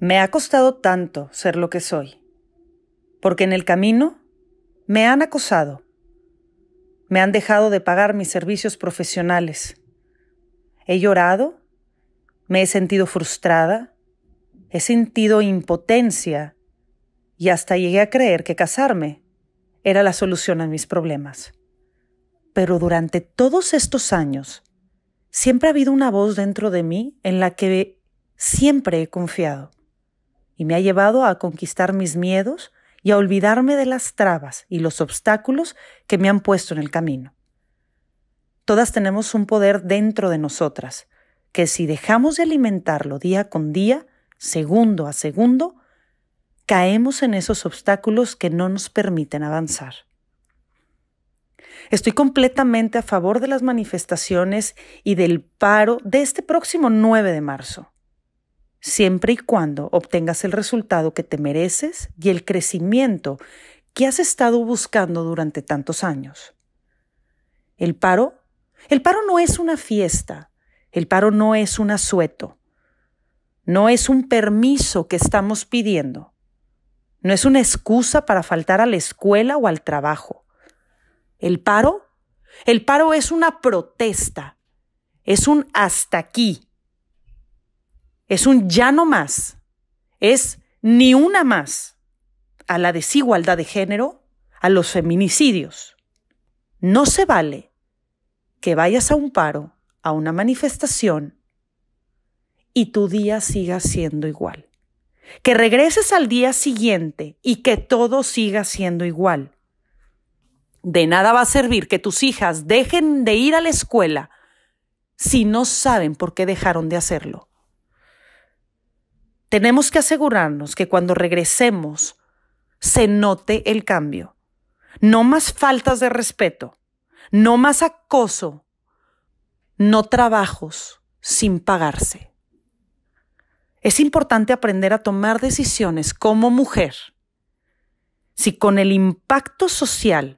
Me ha costado tanto ser lo que soy, porque en el camino me han acosado, me han dejado de pagar mis servicios profesionales, he llorado, me he sentido frustrada, he sentido impotencia y hasta llegué a creer que casarme era la solución a mis problemas. Pero durante todos estos años, siempre ha habido una voz dentro de mí en la que siempre he confiado y me ha llevado a conquistar mis miedos y a olvidarme de las trabas y los obstáculos que me han puesto en el camino. Todas tenemos un poder dentro de nosotras, que si dejamos de alimentarlo día con día, segundo a segundo, caemos en esos obstáculos que no nos permiten avanzar. Estoy completamente a favor de las manifestaciones y del paro de este próximo 9 de marzo siempre y cuando obtengas el resultado que te mereces y el crecimiento que has estado buscando durante tantos años. El paro, el paro no es una fiesta, el paro no es un asueto, no es un permiso que estamos pidiendo, no es una excusa para faltar a la escuela o al trabajo. El paro, el paro es una protesta, es un hasta aquí es un ya no más. Es ni una más a la desigualdad de género, a los feminicidios. No se vale que vayas a un paro, a una manifestación, y tu día siga siendo igual. Que regreses al día siguiente y que todo siga siendo igual. De nada va a servir que tus hijas dejen de ir a la escuela si no saben por qué dejaron de hacerlo. Tenemos que asegurarnos que cuando regresemos se note el cambio. No más faltas de respeto, no más acoso, no trabajos sin pagarse. Es importante aprender a tomar decisiones como mujer. Si con el impacto social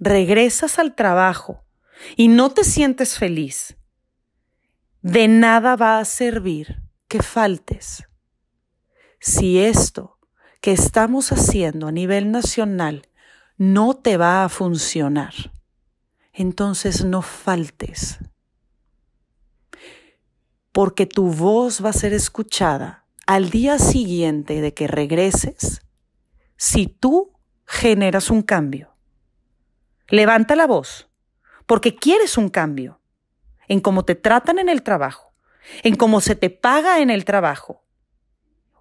regresas al trabajo y no te sientes feliz, de nada va a servir que faltes si esto que estamos haciendo a nivel nacional no te va a funcionar, entonces no faltes, porque tu voz va a ser escuchada al día siguiente de que regreses si tú generas un cambio. Levanta la voz, porque quieres un cambio en cómo te tratan en el trabajo, en cómo se te paga en el trabajo,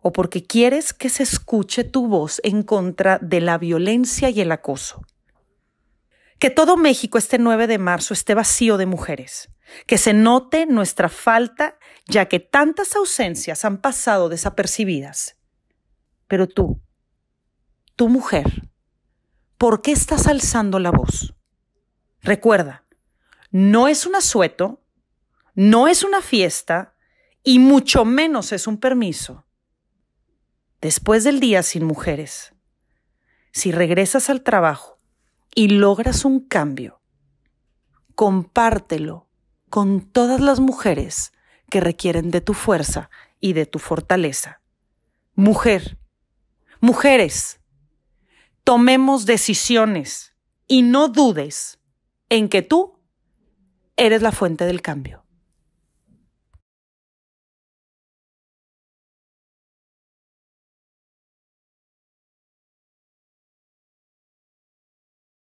o porque quieres que se escuche tu voz en contra de la violencia y el acoso. Que todo México este 9 de marzo esté vacío de mujeres. Que se note nuestra falta, ya que tantas ausencias han pasado desapercibidas. Pero tú, tu mujer, ¿por qué estás alzando la voz? Recuerda, no es un asueto, no es una fiesta y mucho menos es un permiso después del día sin mujeres, si regresas al trabajo y logras un cambio, compártelo con todas las mujeres que requieren de tu fuerza y de tu fortaleza. Mujer, mujeres, tomemos decisiones y no dudes en que tú eres la fuente del cambio.